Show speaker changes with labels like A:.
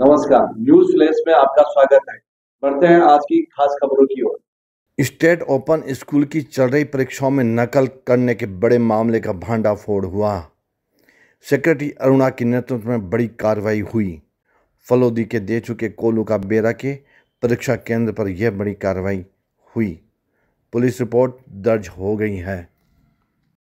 A: नमस्कार news flash में आपका स्वागत है बढ़ते हैं आज की खास खबरों की ओर
B: स्टेट ओपन स्कूल की चल रही परीक्षाओं में नकल करने के बड़े मामले का भंडाफोड़ हुआ सेक्रेटरी अरुणा के नेतृत्व में बड़ी कार्रवाई हुई फलोदी के दे चुके कोलू का बेरा के परीक्षा केंद्र पर यह बड़ी कार्रवाई हुई पुलिस रिपोर्ट दर्ज हो गई है